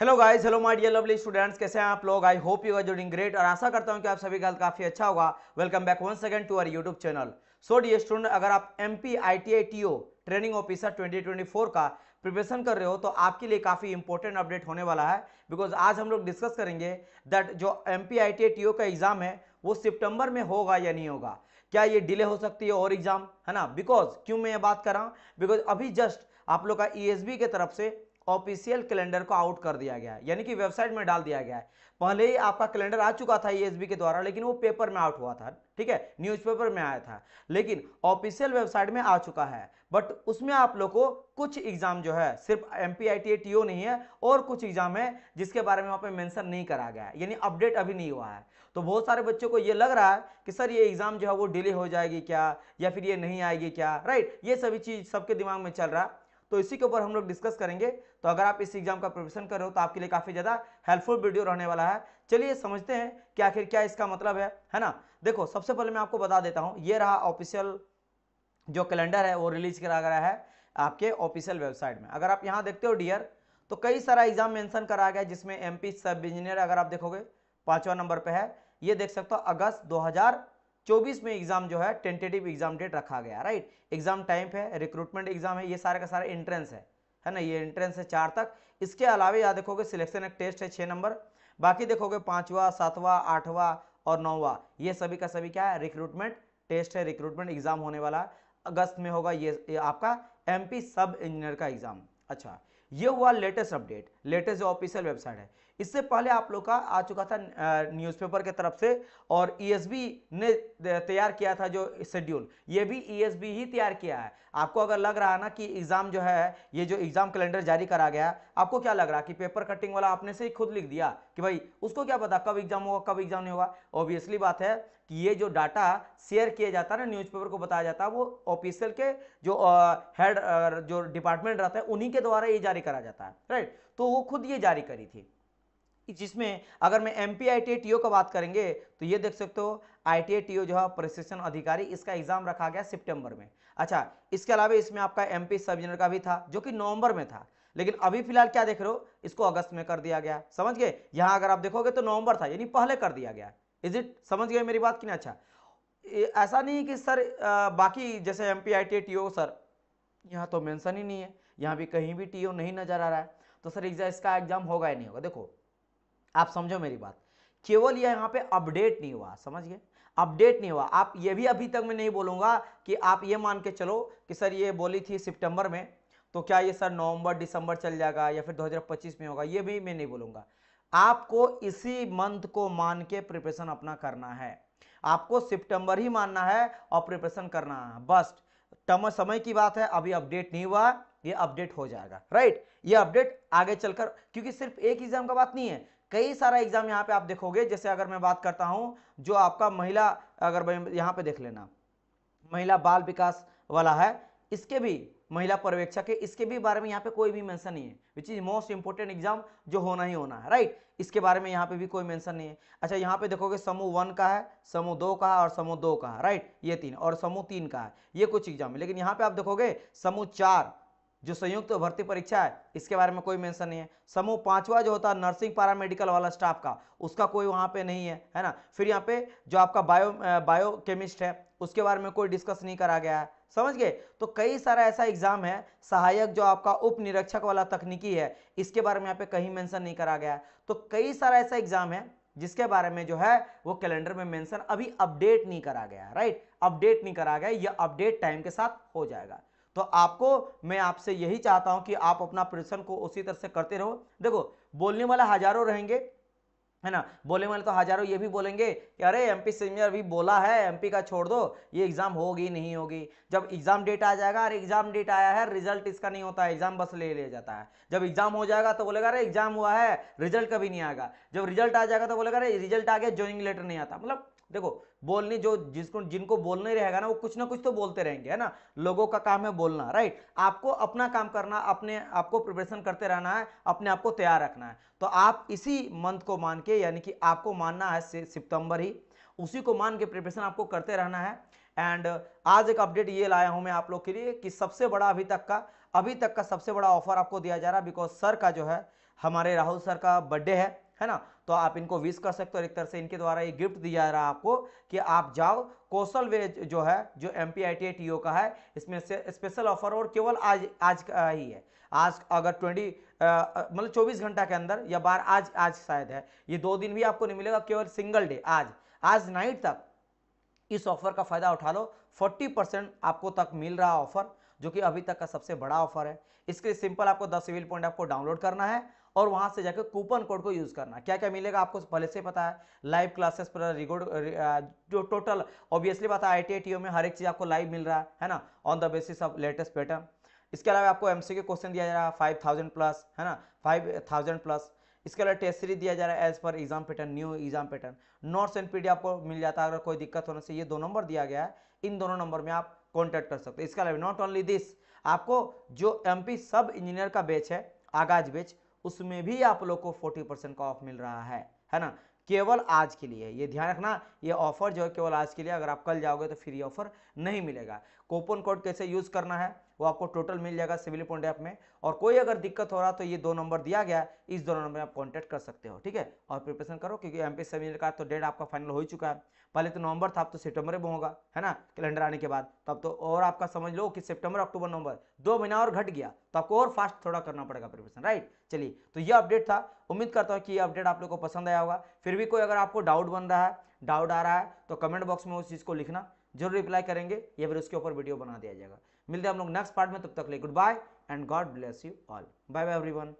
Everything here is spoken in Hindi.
hello guys hello my dear lovely students कैसे हैं आप लोग I hope you are doing great और आशा करता हूं कि आप सभी का काफ़ी अच्छा होगा welcome back one second to our YouTube channel so the student अगर आप M P I T I T O training officer 2024 का प्रिपरेशन कर रहे हो तो आपके लिए काफ़ी इंपॉर्टेंट अपडेट होने वाला है बिकॉज आज हम लोग डिस्कस करेंगे दैट जो M P I T I T O का एग्ज़ाम है वो सितंबर में होगा या नहीं होगा क्या ये डिले हो सकती है और एग्ज़ाम है ना बिकॉज क्यों मैं ये बात कर रहा हूँ बिकॉज अभी जस्ट आप लोग का ई एस बी के तरफ से ऑफिशियल कैलेंडर को आउट कर दिया गया है यानी कि वेबसाइट में डाल दिया गया है पहले ही आपका कैलेंडर आ चुका था ईएसबी e के द्वारा लेकिन वो पेपर में आउट हुआ था ठीक है न्यूज़पेपर में आया था लेकिन ऑफिशियल वेबसाइट में आ चुका है बट उसमें आप लोग को कुछ एग्जाम जो है सिर्फ एम पी आई टी नहीं है और कुछ एग्जाम है जिसके बारे में वहाँ पे मेंशन नहीं करा गया है यानी अपडेट अभी नहीं हुआ है तो बहुत सारे बच्चों को ये लग रहा है कि सर ये एग्ज़ाम जो है वो डिले हो जाएगी क्या या फिर ये नहीं आएगी क्या राइट ये सभी चीज़ सबके दिमाग में चल रहा है तो इसी के ऊपर हम लोग डिस्कस करेंगे तो अगर आप इस एग्जाम का प्रिपरेशन कर रहे हो तो आपके लिए काफ़ी ज़्यादा हेल्पफुल वीडियो रहने वाला है चलिए समझते हैं कि आखिर क्या इसका मतलब है है ना देखो सबसे पहले मैं आपको बता देता हूँ ये रहा ऑफिशियल जो कैलेंडर है वो रिलीज करा गया है आपके ऑफिशियल वेबसाइट में अगर आप यहाँ देखते हो डियर तो कई सारा एग्जाम मेंशन करा गया जिसमें एम सब इंजीनियर अगर आप देखोगे पांचवा नंबर पे है ये देख सकते हो अगस्त 2024 में एग्जाम जो है टेंटेटिव एग्जाम डेट रखा गया राइट एग्जाम टाइम है रिक्रूटमेंट एग्जाम है ये सारे का सारा एंट्रेंस है है ना ये एंट्रेंस है चार तक इसके अलावा यहाँ देखोगे सिलेक्शन एक टेस्ट है छः नंबर बाकी देखोगे पाँचवा सातवा आठवा और नौवा ये सभी का सभी क्या है रिक्रूटमेंट टेस्ट है रिक्रूटमेंट एग्जाम होने वाला है अगस्त में होगा ये, ये आपका एमपी सब इंजीनियर का एग्जाम अच्छा ये हुआ लेटेस्ट अपडेट लेटेस्ट जो ऑफिशियल वेबसाइट है इससे पहले आप लोग का आ चुका था न्यूज़पेपर के तरफ से और ईएसबी e ने तैयार किया था जो शेड्यूल ये भी ईएसबी e ही तैयार किया है आपको अगर लग रहा है ना कि एग्ज़ाम जो है ये जो एग्ज़ाम कैलेंडर जारी करा गया आपको क्या लग रहा है कि पेपर कटिंग वाला आपने से ही खुद लिख दिया कि भाई उसको क्या पता कब एग्ज़ाम होगा कब एग्ज़ाम नहीं होगा ऑब्वियसली बात है कि ये जो डाटा शेयर किया जाता है ना न्यूज़पेपर को बताया जाता है वो ऑफिसियल के जो हेड जो डिपार्टमेंट रहता है उन्हीं के द्वारा ये जारी करा जाता है राइट तो वो खुद ये जारी करी थी जिसमें अगर मैं एम पी आई का बात करेंगे तो ये देख सकते हो आई टी जो है प्रशिक्षण अधिकारी इसका एग्जाम रखा गया सितंबर में अच्छा इसके अलावा इसमें आपका एम पी सब जूनियर का भी था जो कि नवंबर में था लेकिन अभी फिलहाल क्या देख रहे हो इसको अगस्त में कर दिया गया समझ गए यहाँ अगर आप देखोगे तो नवंबर था यानी पहले कर दिया गया इज इट समझ गए मेरी बात कि ना अच्छा ऐसा नहीं कि सर बाकी जैसे एम पी आई सर यहाँ तो मैंसन ही नहीं है यहाँ भी कहीं भी टी नहीं नजर आ रहा है तो सर एग्जाम इसका एग्जाम होगा या नहीं होगा देखो आप समझो मेरी बात केवल यह यहाँ पे अपडेट नहीं हुआ समझिए अपडेट नहीं हुआ आप ये भी अभी तक मैं नहीं बोलूँगा कि आप ये मान के चलो कि सर ये बोली थी सितंबर में तो क्या ये सर नवंबर दिसंबर चल जाएगा या फिर 2025 में होगा ये भी मैं नहीं बोलूँगा आपको इसी मंथ को मान के प्रिपरेशन अपना करना है आपको सितंबर ही मानना है और प्रिपरेशन करना है बस टम समय की बात है अभी अपडेट नहीं हुआ ये अपडेट हो जाएगा राइट ये अपडेट आगे चलकर क्योंकि सिर्फ एक एग्जाम का बात नहीं है कई सारा एग्जाम यहाँ पे आप देखोगे जैसे अगर मैं बात करता हूँ जो आपका महिला अगर यहाँ पे देख लेना महिला बाल विकास वाला है इसके भी महिला पर्यवेक्षक है इसके भी बारे में यहाँ पे कोई भी मेंशन नहीं है which is most important exam जो होना ही होना है राइट इसके बारे में यहाँ पे भी कोई मेंशन नहीं है अच्छा यहाँ पे देखोगे समूह वन का है समूह दो का है और समूह दो का है राइट ये तीन और समूह तीन का है ये कुछ एग्जाम है लेकिन यहाँ पे आप देखोगे समूह चार जो संयुक्त तो भर्ती परीक्षा है इसके बारे में कोई मेंशन नहीं है समूह पांचवा जो होता है नर्सिंग पारा मेडिकल वाला स्टाफ का उसका कोई वहां पे नहीं है है ना फिर यहाँ पे जो आपका बायो बायो केमिस्ट है उसके बारे में कोई डिस्कस नहीं करा गया है समझ गए तो कई सारा ऐसा एग्जाम है सहायक जो आपका उप निरीक्षक वाला तकनीकी है इसके बारे में यहाँ पे कहीं मैंसन नहीं करा गया है तो कई सारा ऐसा एग्जाम है जिसके बारे में जो है वो कैलेंडर में मेंशन अभी अपडेट नहीं करा गया राइट अपडेट नहीं करा गया यह अपडेट टाइम के साथ हो जाएगा तो आपको मैं आपसे यही चाहता हूं कि आप अपना प्रश्न को उसी तरह से करते रहो देखो बोलने वाले हजारों रहेंगे है ना बोलने वाले तो हजारों ये भी बोलेंगे कि अरे एम पी सीनियर भी बोला है एमपी का छोड़ दो ये एग्ज़ाम होगी नहीं होगी जब एग्ज़ाम डेट आ जाएगा अरे एग्ज़ाम डेट आया है रिजल्ट इसका नहीं होता है एग्ज़ाम बस ले लिया जाता है जब एग्ज़ाम हो जाएगा तो बोलेगा अरे एग्ज़ाम हुआ है रिजल्ट कभी नहीं आएगा जब रिजल्ट आ जाएगा तो बोलेगा अरे रिजल्ट आ गया ज्वाइनिंग लेटर नहीं आता मतलब देखो बोलने जो जिसको जिनको बोलने रहेगा ना वो कुछ ना कुछ तो बोलते रहेंगे है ना लोगों का काम है बोलना राइट आपको अपना काम करना अपने आपको प्रिपरेशन करते रहना है अपने आप को तैयार रखना है तो आप इसी मंथ को मान के यानी कि आपको मानना है सितंबर ही उसी को मान के प्रिपरेशन आपको करते रहना है एंड आज एक अपडेट ये लाया हूँ मैं आप लोग के लिए कि सबसे बड़ा अभी तक का अभी तक का सबसे बड़ा ऑफर आपको दिया जा रहा है बिकॉज सर का जो है हमारे राहुल सर का बर्थडे है है ना तो आप इनको विश कर सकते हो और एक तरह से इनके द्वारा ये गिफ्ट दिया जा रहा है आपको कि आप जाओ कौशल वे जो है जो एम पी आई टी का है इसमें से स्पेशल ऑफर और केवल आज आज का ही है आज अगर ट्वेंटी मतलब चौबीस घंटा के अंदर या बार आज आज शायद है ये दो दिन भी आपको नहीं मिलेगा केवल सिंगल डे आज आज नाइट तक इस ऑफर का फायदा उठा लो 40 परसेंट आपको तक मिल रहा ऑफर जो कि अभी तक का सबसे बड़ा ऑफर है इसके सिंपल आपको दस सिविल पॉइंट आपको डाउनलोड करना है और वहां से जाकर कूपन कोड को यूज करना क्या क्या मिलेगा आपको पहले से पता है लाइव क्लासेस पर रिकॉर्ड जो टोटल ऑब्वियसली पता है आई टी में हर एक चीज आपको लाइव मिल रहा है है ना on the basis of latest pattern इसके अलावा आपको एम क्वेश्चन दिया जा रहा है फाइव थाउजेंड प्लस है ना फाइव थाउजेंड प्लस इसके अलावा टेस्ट सीरीज दिया जा रहा है as per exam pattern new exam pattern notes and PDF आपको मिल जाता है अगर कोई दिक्कत होने से ये दो नंबर दिया गया है इन दोनों नंबर में आप कॉन्टैक्ट कर सकते हो इसके अलावा नॉट ओनली दिस आपको जो एमपी सब इंजीनियर का बेच है आगाज बेच उसमें भी आप लोग को फोर्टी परसेंट का ऑफ मिल रहा है है ना केवल आज के लिए ये ध्यान रखना ये ऑफर जो है केवल आज के लिए अगर आप कल जाओगे तो फिर ये ऑफर नहीं मिलेगा कूपन कोड कैसे यूज़ करना है वो आपको टोटल मिल जाएगा सिविल पॉइंट ऐप में और कोई अगर दिक्कत हो रहा तो ये दो नंबर दिया गया है इस दोनों नंबर में आप कॉन्टैक्ट कर सकते हो ठीक है और प्रिपरेशन करो क्योंकि एम पी का तो डेट आपका फाइनल हो ही चुका है पहले तो नवंबर था अब तो सितंबर में होगा है ना कैलेंडर आने के बाद तो अब तो और आपका समझ लो कि सितंबर अक्टूबर नवंबर दो महीना और घट गया तो आपको और फास्ट थोड़ा करना पड़ेगा प्रिपरेशन राइट चलिए तो ये अपडेट था उम्मीद करता हूँ कि ये अपडेट आप लोग को पसंद आया होगा फिर भी कोई अगर आपको डाउट बन रहा है डाउट आ रहा है तो कमेंट बॉक्स में उस चीज़ को लिखना जरूर रिप्लाई करेंगे या फिर उसके ऊपर वीडियो बना दिया जाएगा मिलते हैं हम लोग नेक्स्ट पार्ट में तब तक ले good bye and God bless you all bye bye everyone